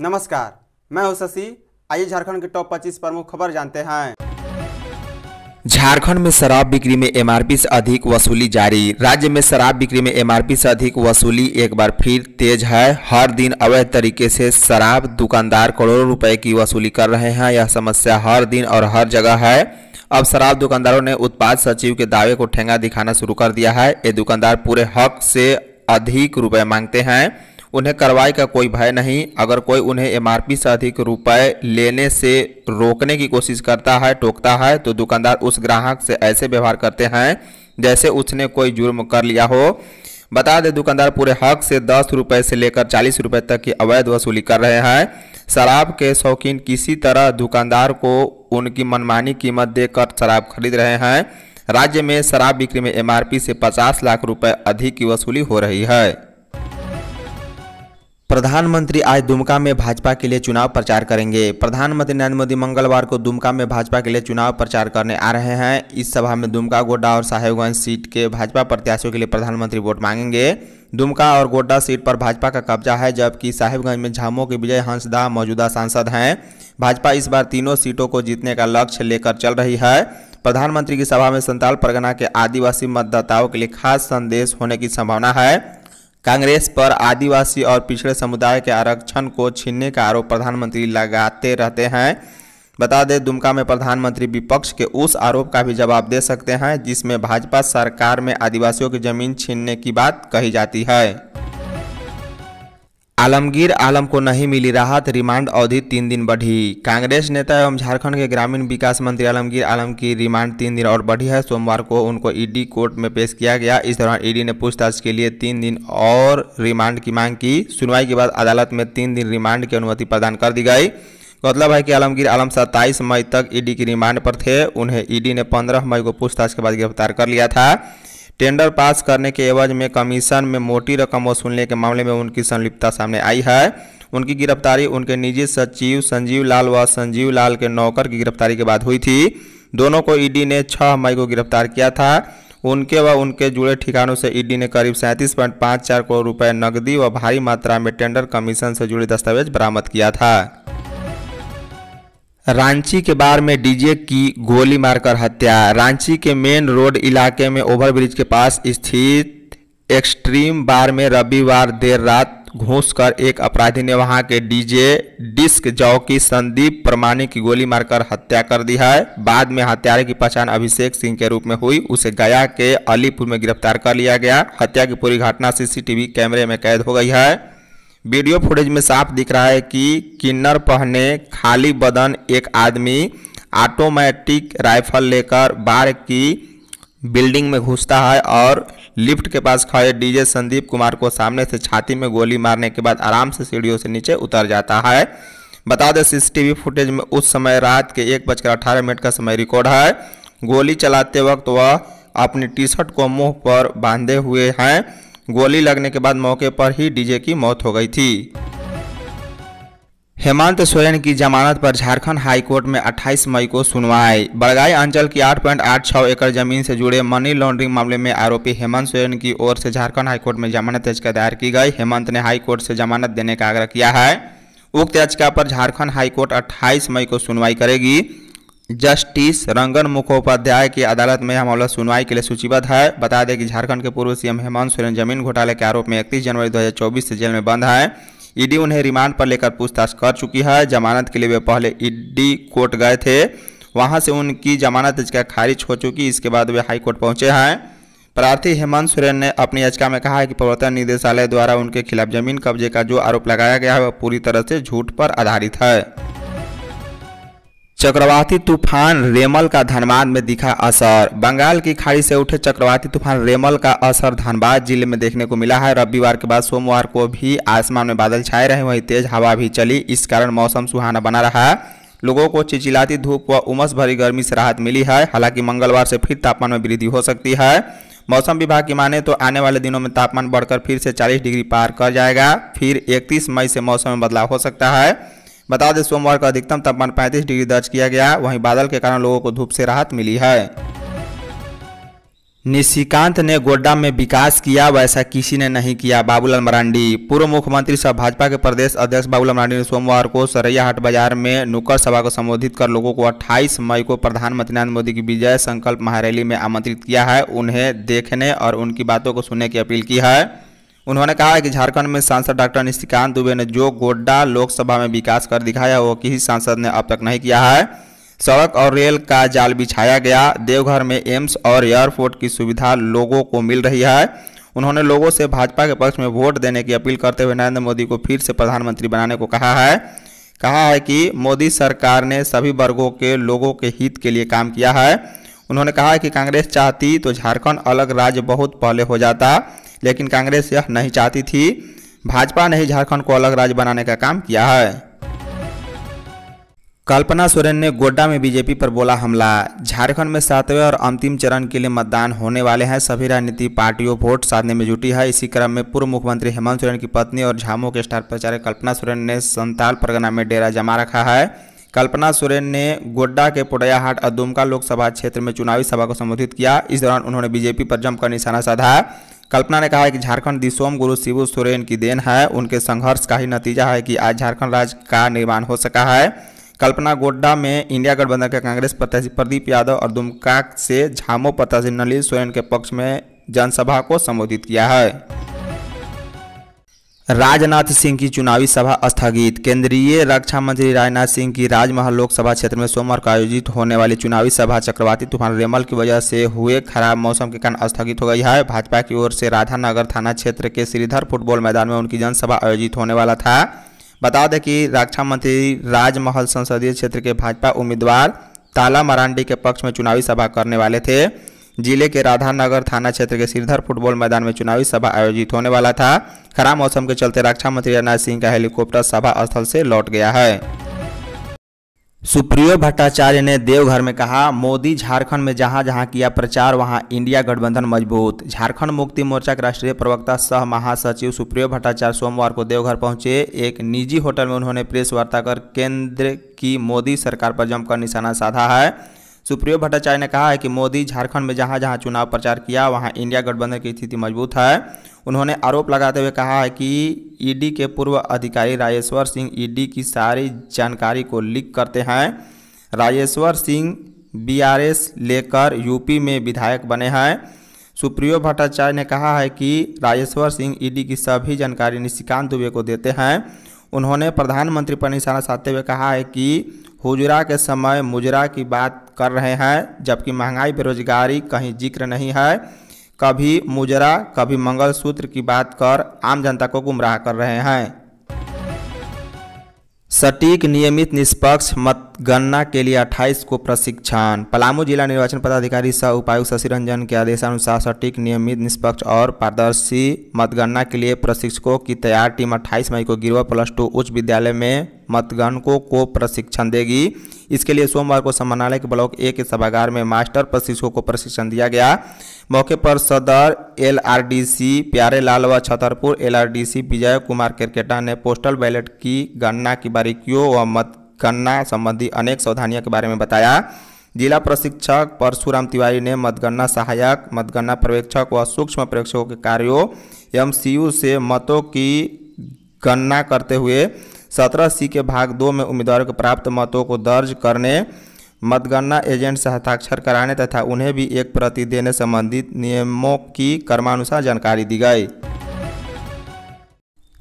नमस्कार मैं हूं शशि आइए झारखंड के टॉप 25 प्रमुख खबर जानते हैं झारखंड में शराब बिक्री में एमआरपी से अधिक वसूली जारी राज्य में शराब बिक्री में एमआरपी से अधिक वसूली एक बार फिर तेज है हर दिन अवैध तरीके से शराब दुकानदार करोड़ों रुपए की वसूली कर रहे हैं यह समस्या हर दिन और हर जगह है अब शराब दुकानदारों ने उत्पाद सचिव के दावे को ठेंगा दिखाना शुरू कर दिया है ये दुकानदार पूरे हक से अधिक रुपए मांगते हैं उन्हें कार्रवाई का कोई भय नहीं अगर कोई उन्हें एमआरपी से अधिक रुपए लेने से रोकने की कोशिश करता है टोकता है तो दुकानदार उस ग्राहक से ऐसे व्यवहार करते हैं जैसे उसने कोई जुर्म कर लिया हो बता दें दुकानदार पूरे हक से दस रुपये से लेकर चालीस रुपये तक की अवैध वसूली कर रहे हैं शराब के शौकीन किसी तरह दुकानदार को उनकी मनमानी कीमत देकर शराब खरीद रहे हैं राज्य में शराब बिक्री में एमआरपी से 50 लाख रुपए अधिक की वसूली हो रही है प्रधानमंत्री आज दुमका में भाजपा के लिए चुनाव प्रचार करेंगे प्रधानमंत्री नरेंद्र मोदी मंगलवार को दुमका में भाजपा के लिए चुनाव प्रचार करने आ रहे हैं इस सभा में दुमका गोड्डा और साहेबगंज सीट के भाजपा प्रत्याशियों के लिए प्रधानमंत्री वोट मांगेंगे दुमका और गोड्डा सीट पर भाजपा का कब्जा है जबकि साहेबगंज में झामो के विजय हंसदा मौजूदा सांसद हैं भाजपा इस बार तीनों सीटों को जीतने का लक्ष्य लेकर चल रही है प्रधानमंत्री की सभा में संताल परगना के आदिवासी मतदाताओं के लिए खास संदेश होने की संभावना है कांग्रेस पर आदिवासी और पिछड़े समुदाय के आरक्षण को छीनने का आरोप प्रधानमंत्री लगाते रहते हैं बता दें दुमका में प्रधानमंत्री विपक्ष के उस आरोप का भी जवाब दे सकते हैं जिसमें भाजपा सरकार में आदिवासियों की जमीन छीनने की बात कही जाती है आलमगीर आलम को नहीं मिली राहत रिमांड अवधि तीन दिन बढ़ी कांग्रेस नेता एवं झारखंड के ग्रामीण विकास मंत्री आलमगीर आलम की रिमांड तीन दिन और बढ़ी है सोमवार को उनको ईडी कोर्ट में पेश किया गया इस दौरान ईडी ने पूछताछ के लिए तीन दिन और रिमांड की मांग की सुनवाई के बाद अदालत में तीन दिन रिमांड की अनुमति प्रदान कर दी गई गौरतलब है कि आलमगीर आलम सत्ताईस मई तक ईडी की रिमांड पर थे उन्हें ईडी ने पंद्रह मई को पूछताछ के बाद गिरफ्तार कर लिया था टेंडर पास करने के एवज में कमीशन में मोटी रकम वसूलने के मामले में उनकी संलिप्तता सामने आई है उनकी गिरफ्तारी उनके निजी सचिव संजीव लाल व संजीव लाल के नौकर की गिरफ्तारी के बाद हुई थी दोनों को ईडी ने 6 मई को गिरफ्तार किया था उनके व उनके जुड़े ठिकानों से ईडी ने करीब सैंतीस पॉइंट पाँच चार करोड़ रुपये नकदी व भारी मात्रा में टेंडर कमीशन से जुड़े दस्तावेज बरामद किया था रांची के बार में डीजे की गोली मारकर हत्या रांची के मेन रोड इलाके में ओवरब्रिज के पास स्थित एक्सट्रीम बार में रविवार देर रात घुसकर एक अपराधी ने वहां के DJ disc jockey Sandeep Pramani की गोली मारकर हत्या कर दी है बाद में हत्यारे की पहचान अभिषेक सिंह के रूप में हुई उसे गया के अलीपुर में गिरफ्तार कर लिया गया हत्या की पूरी घटना सीसीटीवी कैमरे में कैद हो गई है वीडियो फुटेज में साफ दिख रहा है कि किन्नर पहने खाली बदन एक आदमी ऑटोमेटिक राइफल लेकर बार की बिल्डिंग में घुसता है और लिफ्ट के पास खड़े डीजे संदीप कुमार को सामने से छाती में गोली मारने के बाद आराम से सीढ़ियों से नीचे उतर जाता है बता दें सीसीटीवी फुटेज में उस समय रात के एक बजकर अठारह मिनट का समय रिकॉर्ड है गोली चलाते वक्त वह अपनी टी शर्ट को मुंह पर बांधे हुए हैं गोली लगने के बाद मौके पर ही डीजे की मौत हो गई थी हेमंत सोरेन की जमानत पर झारखंड हाईकोर्ट में 28 मई को सुनवाई बड़गाई अंचल की 8.86 एकड़ जमीन से जुड़े मनी लॉन्ड्रिंग मामले में आरोपी हेमंत सोरेन की ओर से झारखंड हाईकोर्ट में जमानत याचिका दायर की गई हेमंत ने हाईकोर्ट से जमानत देने का आग्रह किया है उक्त याचिका पर झारखंड हाईकोर्ट 28 मई को सुनवाई करेगी जस्टिस रंगन मुखोपाध्याय की अदालत में यह मामला सुनवाई के लिए सूचीबद्ध है बता दें कि झारखंड के पूर्व सीएम हेमंत सोरेन जमीन घोटाले के आरोप में इकतीस जनवरी 2024 से जेल में बंद है ईडी उन्हें रिमांड पर लेकर पूछताछ कर चुकी है जमानत के लिए वे पहले ईडी कोर्ट गए थे वहां से उनकी जमानत याचिका खारिज हो चुकी इसके बाद वे हाईकोर्ट पहुंचे हैं प्रार्थी हेमंत सोरेन ने अपनी याचिका में कहा है कि प्रवर्तन निदेशालय द्वारा उनके खिलाफ जमीन कब्जे का जो आरोप लगाया गया है वह पूरी तरह से झूठ पर आधारित है चक्रवाती तूफान रेमल का धनबाद में दिखा असर बंगाल की खाड़ी से उठे चक्रवाती तूफान रेमल का असर धनबाद जिले में देखने को मिला है रविवार के बाद सोमवार को भी आसमान में बादल छाए रहे वहीं तेज हवा भी चली इस कारण मौसम सुहाना बना रहा लोगों को चिचिलाती धूप व उमस भरी गर्मी से राहत मिली है हालांकि मंगलवार से फिर तापमान में वृद्धि हो सकती है मौसम विभाग की माने तो आने वाले दिनों में तापमान बढ़कर फिर से 40 डिग्री पार कर जाएगा फिर 31 मई से मौसम में बदलाव हो सकता है बता दें सोमवार का अधिकतम तापमान 35 डिग्री दर्ज किया गया वहीं बादल के कारण लोगों को धूप से राहत मिली है निशिकांत ने गोड्डा में विकास किया वैसा किसी ने नहीं किया बाबूलाल मरांडी पूर्व मुख्यमंत्री सह भाजपा के प्रदेश अध्यक्ष बाबूलाल मरांडी ने सोमवार को सरैया हाट बाजार में नुक्कड़ सभा को संबोधित कर लोगों को 28 मई को प्रधानमंत्री नरेंद्र मोदी की विजय संकल्प महारैली में आमंत्रित किया है उन्हें देखने और उनकी बातों को सुनने की अपील की है उन्होंने कहा कि झारखंड में सांसद डॉक्टर निशिकांत दुबे ने जो गोड्डा लोकसभा में विकास कर दिखाया वो किसी सांसद ने अब तक नहीं किया है सड़क और रेल का जाल बिछाया गया देवघर में एम्स और एयरपोर्ट की सुविधा लोगों को मिल रही है उन्होंने लोगों से भाजपा के पक्ष में वोट देने की अपील करते हुए नरेंद्र मोदी को फिर से प्रधानमंत्री बनाने को कहा है कहा है कि मोदी सरकार ने सभी वर्गों के लोगों के हित के लिए काम किया है उन्होंने कहा कि कांग्रेस चाहती तो झारखंड अलग राज्य बहुत पहले हो जाता लेकिन कांग्रेस यह नहीं चाहती थी भाजपा ने ही झारखंड को अलग राज्य बनाने का काम किया है कल्पना सोरेन ने गोड्डा में बीजेपी पर बोला हमला झारखंड में सातवें और अंतिम चरण के लिए मतदान होने वाले हैं सभी राजनीतिक पार्टियों वोट साधने में जुटी है इसी क्रम में पूर्व मुख्यमंत्री हेमंत सोरेन की पत्नी और झामो के स्टार प्रचारक कल्पना सोरेन ने संताल परगना में डेरा जमा रखा है कल्पना सोरेन ने गोड्डा के पोडैयाहाट और दुमका लोकसभा क्षेत्र में चुनावी सभा को संबोधित किया इस दौरान उन्होंने बीजेपी पर जमकर निशाना साधा कल्पना ने कहा कि झारखंड दिसोम गुरु शिवू सोरेन की देन है उनके संघर्ष का ही नतीजा है कि आज झारखंड राज्य का निर्माण हो सका है कल्पना गोड्डा में इंडिया गठबंधन के कांग्रेस प्रत्याशी प्रदीप यादव और दुमका से झामो प्रत्याशी नलिन सोरेन के पक्ष में जनसभा को संबोधित किया है राजनाथ सिंह की चुनावी सभा स्थगित केंद्रीय रक्षा मंत्री राजनाथ सिंह की राजमहल लोकसभा क्षेत्र में सोमवार को आयोजित होने वाली चुनावी सभा चक्रवाती तूफान रेमल की वजह से हुए खराब मौसम के कारण स्थगित हो गई है भाजपा की ओर से राधानगर थाना क्षेत्र के श्रीधर फुटबॉल मैदान में उनकी जनसभा आयोजित होने वाला था बता दें कि रक्षा मंत्री राजमहल संसदीय क्षेत्र के भाजपा उम्मीदवार ताला मरांडी के पक्ष में चुनावी सभा करने वाले थे जिले के राधानगर थाना क्षेत्र के सिरधर फुटबॉल मैदान में चुनावी सभा आयोजित होने वाला था खराब मौसम के चलते रक्षा मंत्री राजनाथ सिंह का हेलीकॉप्टर सभा स्थल से लौट गया है सुप्रियो भट्टाचार्य ने देवघर में कहा मोदी झारखंड में जहां जहां किया प्रचार वहां इंडिया गठबंधन मजबूत झारखंड मुक्ति मोर्चा के राष्ट्रीय प्रवक्ता सह महासचिव सुप्रियो भट्टाचार्य सोमवार को देवघर पहुंचे एक निजी होटल में उन्होंने प्रेस वार्ता कर केंद्र की मोदी सरकार पर जमकर निशाना साधा है सुप्रियो भट्टाचार्य ने कहा है कि मोदी झारखंड में जहां जहां चुनाव प्रचार किया वहां इंडिया गठबंधन की स्थिति मजबूत है उन्होंने आरोप लगाते हुए कहा है कि ईडी के पूर्व अधिकारी राजेश्वर सिंह ईडी की सारी जानकारी को लीक करते हैं राजेश्वर सिंह बीआरएस लेकर यूपी में विधायक बने हैं सुप्रियो भट्टाचार्य ने कहा है कि राजेश्वर सिंह ईडी की सभी जानकारी निशिकांत दुबे को देते हैं उन्होंने प्रधानमंत्री पर निशाना साधते हुए कहा है कि हुजरा के समय मुजरा की बात कर रहे हैं जबकि महंगाई बेरोजगारी कहीं जिक्र नहीं है कभी मुजरा कभी मंगलसूत्र की बात कर आम जनता को गुमराह कर रहे हैं सटीक नियमित निष्पक्ष मतगणना के लिए 28 को प्रशिक्षण पलामू जिला निर्वाचन पदाधिकारी सह उपायुक्त शशि रंजन के आदेशानुसार सटीक नियमित निष्पक्ष और पारदर्शी मतगणना के लिए प्रशिक्षकों की तैयार टीम 28 मई को गिरवा प्लस टू उच्च विद्यालय में मतगणकों को प्रशिक्षण देगी इसके लिए सोमवार को समानालय के ब्लॉक ए के सभागार में मास्टर प्रशिक्षकों को प्रशिक्षण दिया गया मौके पर सदर एलआरडीसी प्यारे लाल व छतरपुर एलआरडीसी विजय कुमार केरकेटा ने पोस्टल बैलेट की गणना की बारीकियों व मतगणना संबंधी अनेक सावधानियों के बारे में बताया जिला प्रशिक्षक परशुराम तिवारी ने मतगणना सहायक मतगणना पर्यवेक्षक व सूक्ष्म पर्यवेक्षकों के कार्यों यू से मतों की गणना करते हुए सत्रह सी के भाग दो में उम्मीदवारों के प्राप्त मतों को दर्ज करने मतगणना एजेंट से हस्ताक्षर कराने तथा उन्हें भी एक प्रति देने संबंधित नियमों की कर्मानुसार जानकारी दी गई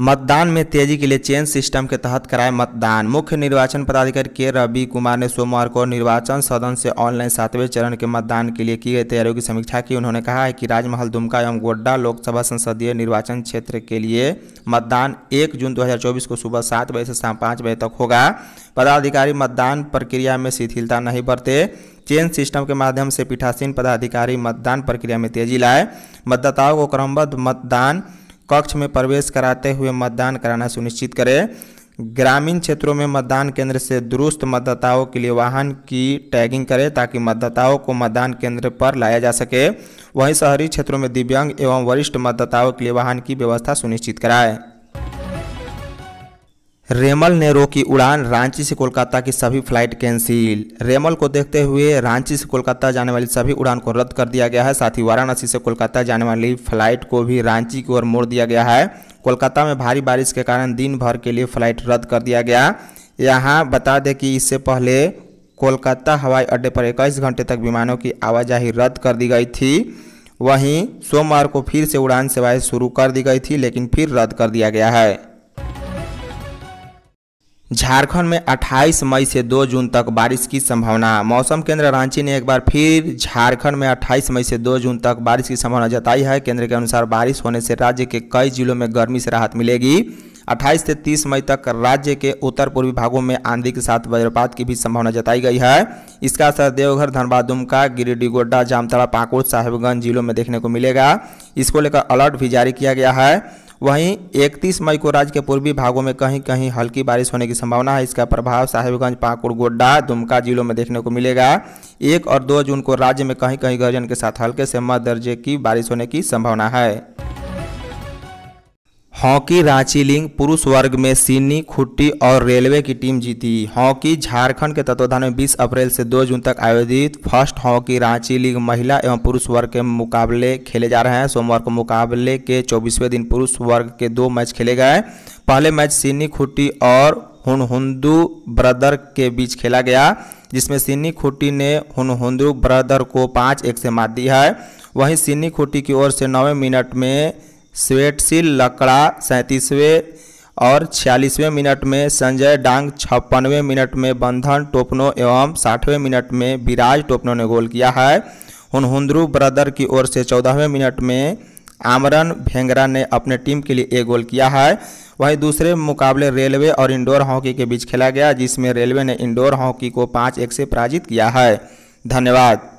मतदान में तेजी के लिए चेंज सिस्टम के तहत कराए मतदान मुख्य निर्वाचन पदाधिकारी के रवि कुमार ने सोमवार को निर्वाचन सदन से ऑनलाइन सातवें चरण के मतदान के लिए की गई तैयारियों की समीक्षा की उन्होंने कहा है कि राजमहल दुमका एवं गोड्डा लोकसभा संसदीय निर्वाचन क्षेत्र के लिए मतदान 1 जून 2024 को सुबह सात बजे से शाम पाँच बजे तक होगा पदाधिकारी मतदान प्रक्रिया में शिथिलता नहीं बरते चेन सिस्टम के माध्यम से पीठासीन पदाधिकारी मतदान प्रक्रिया में तेजी लाए मतदाताओं को क्रमबद्ध मतदान कक्ष में प्रवेश कराते हुए मतदान कराना सुनिश्चित करें ग्रामीण क्षेत्रों में मतदान केंद्र से दुरुस्त मतदाताओं के लिए वाहन की टैगिंग करें ताकि मतदाताओं को मतदान केंद्र पर लाया जा सके वहीं शहरी क्षेत्रों में दिव्यांग एवं वरिष्ठ मतदाताओं के लिए वाहन की व्यवस्था सुनिश्चित कराएं रेमल नेरो की उड़ान रांची से कोलकाता की सभी फ्लाइट कैंसिल रेमल को देखते हुए रांची से कोलकाता जाने वाली सभी उड़ान को रद्द कर दिया गया है साथ ही वाराणसी से कोलकाता जाने वाली फ्लाइट को भी रांची की ओर मोड़ दिया गया है कोलकाता में भारी बारिश के कारण दिन भर के लिए फ्लाइट रद्द कर दिया गया यहाँ बता दें कि इससे पहले कोलकाता हवाई अड्डे पर इक्कीस घंटे तक विमानों की आवाजाही रद्द कर दी गई थी वहीं सोमवार को फिर से उड़ान सेवाएँ शुरू कर दी गई थी लेकिन फिर रद्द कर दिया गया है झारखंड में 28 मई से 2 जून तक बारिश की संभावना मौसम केंद्र रांची ने एक बार फिर झारखंड में 28 मई से 2 जून तक बारिश की संभावना जताई है केंद्र के अनुसार बारिश होने से राज्य के कई जिलों में गर्मी से राहत मिलेगी 28 से 30 मई तक राज्य के उत्तर पूर्वी भागों में आंधी के साथ वज्रपात की भी संभावना जताई गई है इसका असर देवघर धनबाद दुमका गिरिडीह गोड्डा जामताड़ा पाकुड़ साहेबगंज जिलों में देखने को मिलेगा इसको लेकर अलर्ट भी जारी किया गया है वहीं 31 मई को राज्य के पूर्वी भागों में कहीं कहीं हल्की बारिश होने की संभावना है इसका प्रभाव साहिबगंज पाकुड़ गोड्डा दुमका जिलों में देखने को मिलेगा एक और दो जून को राज्य में कहीं कहीं गर्जन के साथ हल्के से मध्य दर्जे की बारिश होने की संभावना है हॉकी रांची लीग पुरुष वर्ग में सिन्नी खुट्टी और रेलवे की टीम जीती हॉकी झारखंड के तत्वाधान में 20 अप्रैल से 2 जून तक आयोजित फर्स्ट हॉकी रांची लीग महिला एवं पुरुष वर्ग के मुकाबले खेले जा रहे हैं सोमवार को मुकाबले के 24वें दिन पुरुष वर्ग के दो मैच खेले गए पहले मैच सिन्नी खुट्टी और हुनहुंदू ब्रदर के बीच खेला गया जिसमें सिन्नी खुट्टी ने हुनहुंदू ब्रदर को पाँच एक से मात दी है वहीं सिन्नी खुट्टी की ओर से नौवें मिनट में स्वेटशील लकड़ा सैंतीसवें और छियालीसवें मिनट में संजय डांग छप्पनवें मिनट में बंधन टोपनो एवं साठवें मिनट में विराज टोपनो ने गोल किया है हुनहुंद्रू ब्रदर की ओर से चौदहवें मिनट में आमरन भेंगरा ने अपने टीम के लिए एक गोल किया है वहीं दूसरे मुकाबले रेलवे और इंडोर हॉकी के बीच खेला गया जिसमें रेलवे ने इंडोर हॉकी को पाँच एक से पराजित किया है धन्यवाद